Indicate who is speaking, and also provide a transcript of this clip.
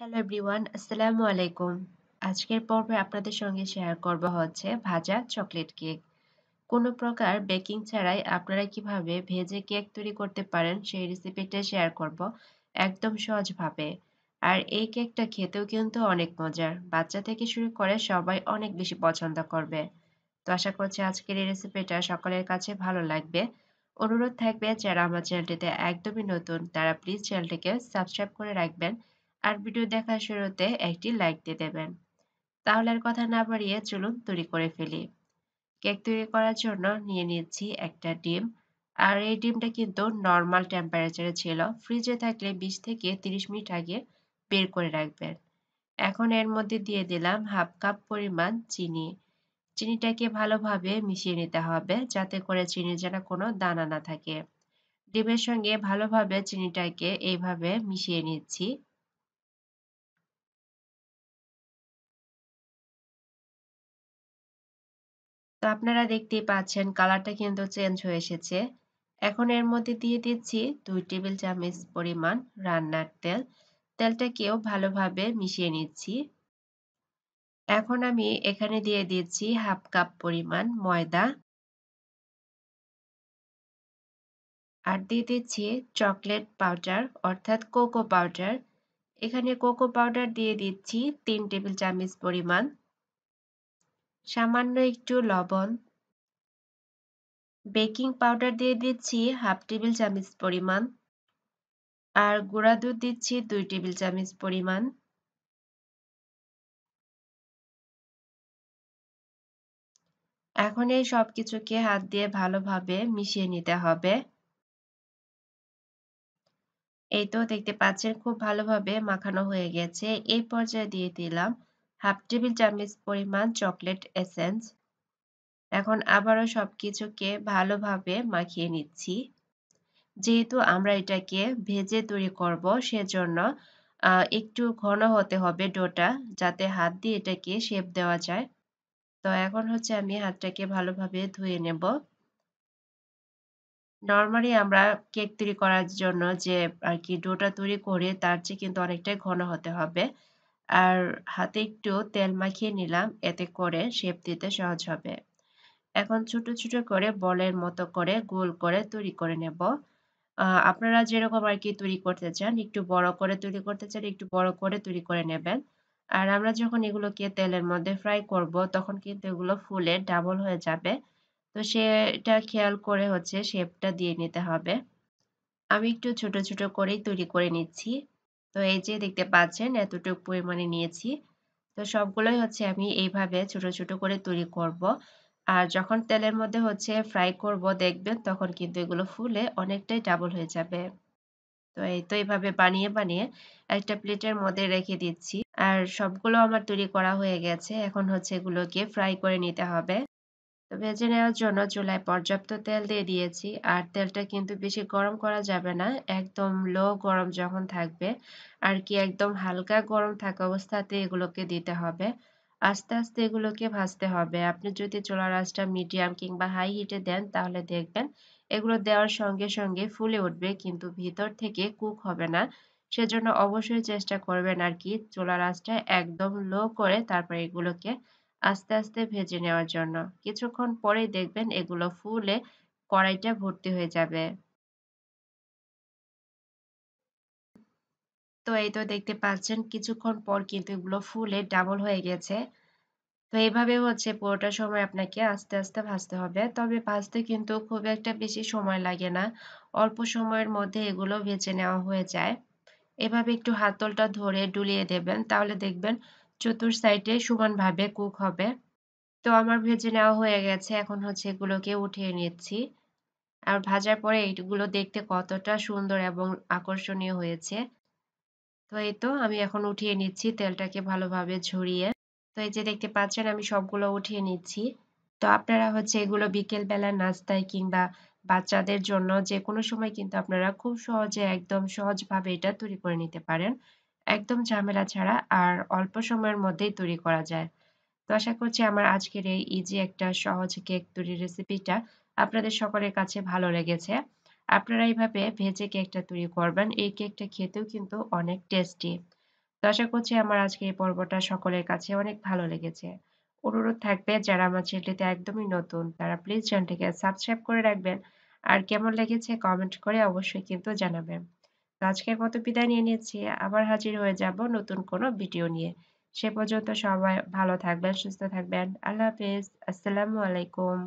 Speaker 1: hello everyone আসসালামু আলাইকুম আজকের পর্বে আপনাদের সঙ্গে শেয়ার করব হচ্ছে ভাজা চকলেট কেক কোনো প্রকার বেকিং ছাড়াই আপনারা কিভাবে ভেজে কেক তৈরি করতে পারেন সেই রেসিপিটা শেয়ার করব একদম সহজভাবে আর এই কেকটা খেতেও কিন্তু অনেক মজার বাচ্চা থেকে শুরু করে সবাই অনেক বেশি পছন্দ করবে তো আশা করছি আজকের এই রেসিপিটা সকলের কাছে ভালো লাগবে অনুরোধ থাকবে যারা আমার চ্যানেলটিতে একদমই নতুন তারা প্লিজ চ্যানেলটিকে সাবস্ক্রাইব করে রাখবেন আর ভিডিও দেখার শুরুতে একটি লাইক দিয়ে দেবেন তাহলে আর কথা না বাড়িয়ে চলুন তৈরি করে ফেলি কেক তৈরি করার জন্য নিয়ে নিচ্ছি একটা ডিম আর এই ডিমটা কিন্তু নর্মাল টেম্পারেচারে ছিল ফ্রিজে থাকলে বিশ থেকে তিরিশ মিনিট আগে বের করে রাখবেন এখন এর মধ্যে দিয়ে দিলাম হাফ কাপ পরিমাণ চিনি চিনিটাকে ভালোভাবে মিশিয়ে নিতে হবে যাতে করে চিনির যেন কোনো দানা না থাকে ডিমের সঙ্গে ভালোভাবে চিনিটাকে এইভাবে মিশিয়ে নিচ্ছি আপনারা দেখতেই পাচ্ছেন কালারটা কিন্তু চেঞ্জ হয়ে এসেছে এখন এর মধ্যে দিয়ে দিচ্ছি দুই টেবিল চামচ পরিমাণ রান্নার তেল তেলটাকেও ভালোভাবে মিশিয়ে নিচ্ছি এখন আমি এখানে দিয়ে দিচ্ছি হাফ কাপ পরিমাণ ময়দা আর দিয়ে দিচ্ছি চকলেট পাউডার অর্থাৎ কোকো পাউডার এখানে কোকো পাউডার দিয়ে দিচ্ছি তিন টেবিল চামচ পরিমাণ সামান্য একটু লবণ বেকিং পাউডার দিয়ে দিচ্ছি হাফ টেবিল চামচ পরিমাণ আর গুঁড়া দুধ দিচ্ছি দুই টেবিল চামচ পরিমাণ এখন এই সব কিছুকে হাত দিয়ে ভালোভাবে মিশিয়ে নিতে হবে এই তো দেখতে পাচ্ছেন খুব ভালোভাবে মাখানো হয়ে গেছে এই পর্যায়ে দিয়ে দিলাম হাফ টেবিল চামচ পরিমাণ চকলেট এসেন্স এখন আবারও সব কিছুকে ভালোভাবে মাখিয়ে নিচ্ছি যেহেতু আমরা এটাকে ভেজে তৈরি করব সেজন্য একটু ঘন হতে হবে ডোটা যাতে হাত দিয়ে এটাকে শেপ দেওয়া যায় তো এখন হচ্ছে আমি হাতটাকে ভালোভাবে ধুয়ে নেব নর্মালি আমরা কেক তৈরি করার জন্য যে আর কি ডোটা তৈরি করে তার চেয়ে কিন্তু অনেকটাই ঘন হতে হবে আর হাতে একটু তেল মাখিয়ে নিলাম এতে করে শেপ দিতে সহজ হবে এখন ছোট ছোট করে বলের মতো করে গোল করে তৈরি করে নেব আপনারা যেরকম আর কি তৈরি করতে চান একটু বড় করে তৈরি করতে চান একটু বড় করে তৈরি করে নেবেন আর আমরা যখন এগুলোকে তেলের মধ্যে ফ্রাই করব তখন কিন্তু এগুলো ফুলে ডাবল হয়ে যাবে তো সেটা খেয়াল করে হচ্ছে শেপটা দিয়ে নিতে হবে আমি একটু ছোট ছোট করেই তৈরি করে নিচ্ছি তো এই যে দেখতে পাচ্ছেন এতটুকু পরিমাণে নিয়েছি তো সবগুলোই হচ্ছে আমি এইভাবে ছোট ছোট করে তৈরি করব আর যখন তেলের মধ্যে হচ্ছে ফ্রাই করব দেখবেন তখন কিন্তু এগুলো ফুলে অনেকটাই ডাবল হয়ে যাবে তো এই তো এইভাবে বানিয়ে বানিয়ে একটা প্লেটের মধ্যে রেখে দিচ্ছি আর সবগুলো আমার তৈরি করা হয়ে গেছে এখন হচ্ছে এগুলোকে ফ্রাই করে নিতে হবে ভেজে নেওয়ার জন্য চুলায় পর্যাপ্ত তেল দিয়ে দিয়েছি আর তেলটা কিন্তু বেশি গরম করা যাবে না একদম লো গরম যখন থাকবে আর কি একদম হালকা গরম থাকা অবস্থাতে এগুলোকে দিতে হবে আস্তে আস্তে এগুলোকে ভাজতে হবে আপনি যদি চুলার আঁচটা মিডিয়াম কিংবা হাই হিটে দেন তাহলে দেখবেন এগুলো দেওয়ার সঙ্গে সঙ্গে ফুলে উঠবে কিন্তু ভিতর থেকে কুক হবে না সেজন্য অবশ্যই চেষ্টা করবেন আর কি চুলার আঁচটা একদম লো করে তারপরে এগুলোকে আস্তে আস্তে ভেজে নেওয়ার জন্য কিছুক্ষণ পরেই দেখবেন এগুলো ফুলে কড়াইটা ভর্তি হয়ে যাবে তো এই তো দেখতে পাচ্ছেন কিছুক্ষণ পর কিন্তু এগুলো ফুলে ডাবল হয়ে গেছে তো এইভাবে হচ্ছে পুরোটা সময় আপনাকে আস্তে আস্তে ভাজতে হবে তবে ভাজতে কিন্তু খুব একটা বেশি সময় লাগে না অল্প সময়ের মধ্যে এগুলো ভেজে নেওয়া হয়ে যায় এভাবে একটু হাতলটা ধরে ডুলিয়ে দেবেন তাহলে দেখবেন চতুর সাইডে সমানভাবে কুক হবে তো আমার ভেজে নেওয়া হয়ে গেছে এখন হচ্ছে এগুলোকে উঠিয়ে নিচ্ছি আর ভাজার পরে এইগুলো দেখতে কতটা সুন্দর এবং আকর্ষণীয় হয়েছে তো এই তো আমি এখন উঠিয়ে নিচ্ছি তেলটাকে ভালোভাবে ঝরিয়ে তো এই যে দেখতে পাচ্ছেন আমি সবগুলো উঠিয়ে নিচ্ছি তো আপনারা হচ্ছে এগুলো বিকেলবেলা নাস্তায় কিংবা বাচ্চাদের জন্য যে কোনো সময় কিন্তু আপনারা খুব সহজে একদম সহজভাবে এটা তৈরি করে নিতে পারেন একদম ঝামেলা ছাড়া আর অল্প সময়ের মধ্যেই তৈরি করা যায় তো আশা করছি আমার আজকের এই ইজি একটা সহজ কেক তৈরির রেসিপিটা আপনাদের সকলের কাছে ভালো লেগেছে আপনারা এইভাবে ভেজে কেকটা তৈরি করবেন এই কেকটা খেতেও কিন্তু অনেক টেস্টি তো আশা করছি আমার আজকের এই পর্বটা সকলের কাছে অনেক ভালো লেগেছে অনুরোধ থাকবে যারা আমার চ্যানেলটিতে একদমই নতুন তারা প্লিজ চ্যানেলটিকে সাবস্ক্রাইব করে রাখবেন আর কেমন লেগেছে কমেন্ট করে অবশ্যই কিন্তু জানাবেন আজকের মতো বিদায় নিয়ে নিচ্ছি আবার হাজির হয়ে যাব নতুন কোনো ভিডিও নিয়ে সে পর্যন্ত সবাই ভালো থাকবেন সুস্থ থাকবেন আল্লাহ হাফেজ আসসালামু আলাইকুম